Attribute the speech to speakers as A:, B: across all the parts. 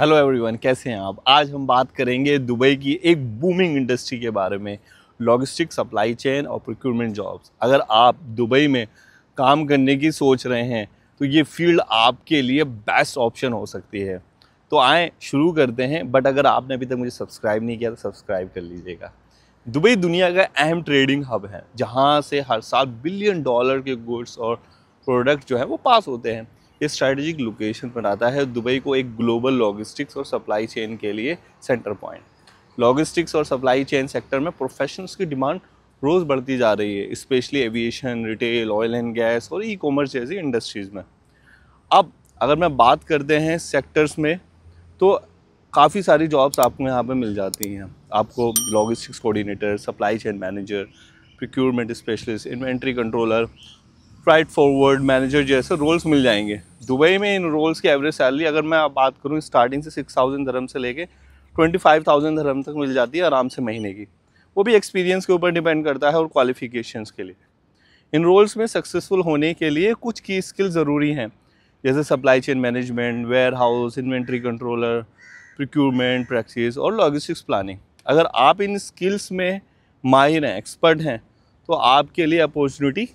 A: hello everyone कैसे हैं आप आज हम बात करेंगे दुबई की एक बूमिंग इंडस्ट्री के बारे में लॉजिस्टिक सप्लाई चेन और प्रोक्यूरमेंट जॉब्स अगर आप दुबई में काम करने की सोच रहे हैं तो ये फील्ड आपके लिए बेस्ट ऑप्शन हो सकती है तो आए शुरू करते हैं बट अगर आपने अभी तक मुझे सब्सक्राइब नहीं किया तो सब्सक्राइब कर लीजिएगा दुबई दुनिया का अहम ट्रेडिंग हब है जहाँ से हर साल बिलियन डॉलर के गुड्स और प्रोडक्ट जो है वो पास होते हैं स्ट्रैटेजिक लोकेशन बनाता है दुबई को एक ग्लोबल लॉजिस्टिक्स और सप्लाई चेन के लिए सेंटर पॉइंट लॉजिस्टिक्स और सप्लाई चेन सेक्टर में प्रोफेशनल्स की डिमांड रोज़ बढ़ती जा रही है specially aviation retail oil and gas और ई कॉमर्स जैसी इंडस्ट्रीज़ में अब अगर मैं बात करते हैं सेक्टर्स में तो काफ़ी सारी जॉब्स आपको यहाँ पे मिल जाती हैं आपको logistics coordinator supply chain manager procurement specialist inventory controller freight forward manager जैसे रोल्स मिल जाएंगे दुबई में इन रोल्स की एवरेज सैलरी अगर मैं बात करूँ स्टार्टिंग से सिक्स थाउजेंड धर्म से लेके ट्वेंटी फाइव थाउजेंड धर्म तक मिल जाती है आराम से महीने की वो भी एक्सपीरियंस के ऊपर डिपेंड करता है और क्वालिफिकेशंस के लिए इन रोल्स में सक्सेसफुल होने के लिए कुछ की स्किल ज़रूरी हैं जैसे supply chain management warehouse inventory controller procurement practices और लॉजिस्टिक्स प्लानिंग अगर आप इन स्किल्स में माहिर हैं एक्सपर्ट हैं तो आपके लिए अपॉर्चुनिटी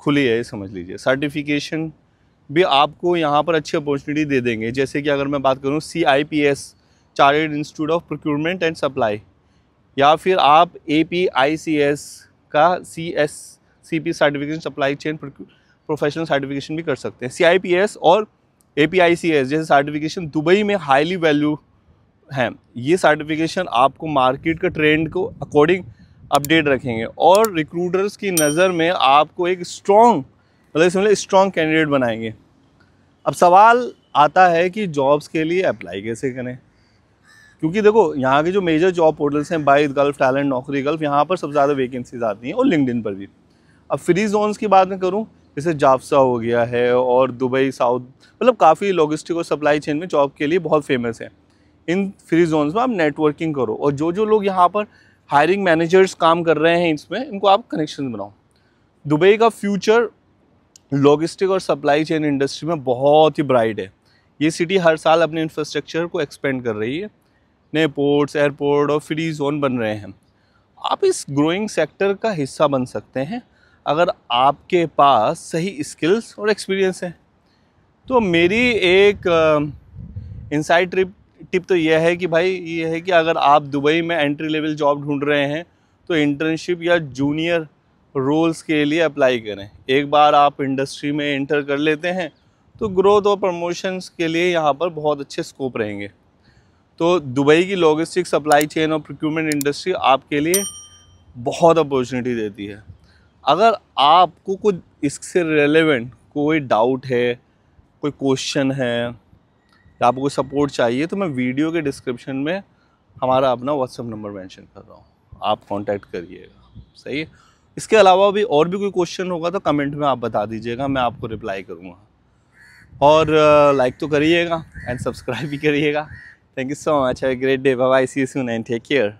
A: खुली है समझ लीजिए सर्टिफिकेशन भी आपको यहाँ पर अच्छी अपॉर्चुनिटी दे देंगे जैसे कि अगर मैं बात करूँ C I P S chartered institute of procurement and supply या फिर आप A P I C S का C S C P certification supply chain professional certification भी कर सकते हैं सी आई पी एस और A P I C S जैसे सर्टिफिकेशन दुबई में हाईली वैल्यू हैं ये सर्टिफिकेशन आपको मार्केट के ट्रेंड को अकॉर्डिंग अपडेट रखेंगे और रिक्रूटर्स की नज़र में आपको एक स्ट्रॉन्ग मतलब मतलब स्ट्रॉन्ग कैंडिडेट बनाएंगे अब सवाल आता है कि जॉब्स के लिए अप्लाई कैसे करें क्योंकि देखो यहाँ के जो मेजर जॉब पोर्टल्स हैं Bayt Gulf Talent Naukri Gulf यहाँ पर सबसे ज़्यादा वैकेंसीज आती हैं और लिंकड पर भी अब फ्री जोन्स की बात मैं करूँ जैसे जाप्सा हो गया है और दुबई साउथ मतलब काफ़ी लॉजिस्टिक और सप्लाई चेन में जॉब के लिए बहुत फेमस है इन फ्री जोन्स में आप नेटवर्किंग करो और जो जो लोग यहाँ पर हायरिंग मैनेजर्स काम कर रहे हैं इसमें इनको आप कनेक्शन बनाओ दुबई का फ्यूचर लॉजिस्टिक और सप्लाई चेन इंडस्ट्री में बहुत ही ब्राइट है ये सिटी हर साल अपने इंफ्रास्ट्रक्चर को एक्सपेंड कर रही है नए पोर्ट्स एयरपोर्ट और फ्री जोन बन रहे हैं आप इस ग्रोइंग सेक्टर का हिस्सा बन सकते हैं अगर आपके पास सही स्किल्स और एक्सपीरियंस हैं तो मेरी एक इनसाइड ट्रिप टिप तो यह है कि भाई ये है कि अगर आप दुबई में एंट्री लेवल जॉब ढूंढ रहे हैं तो इंटर्नशिप या जूनियर रोल्स के लिए अप्लाई करें एक बार आप इंडस्ट्री में इंटर कर लेते हैं तो ग्रोथ और प्रमोशंस के लिए यहाँ पर बहुत अच्छे स्कोप रहेंगे तो दुबई की लॉजिस्टिक सप्लाई चेन और प्रिक्यूमेंट इंडस्ट्री आपके लिए बहुत अपॉर्चुनिटी देती है अगर आपको कुछ इससे रिलेवेंट कोई डाउट है कोई क्वेश्चन है आपको सपोर्ट चाहिए तो मैं वीडियो के डिस्क्रिप्शन में हमारा अपना व्हाट्सअप नंबर मेंशन कर रहा हूँ आप कांटेक्ट करिएगा सही है इसके अलावा भी और भी कोई क्वेश्चन होगा तो कमेंट में आप बता दीजिएगा मैं आपको रिप्लाई करूँगा और लाइक तो करिएगा एंड सब्सक्राइब भी करिएगा thank you so much have great day bye see you soon and take care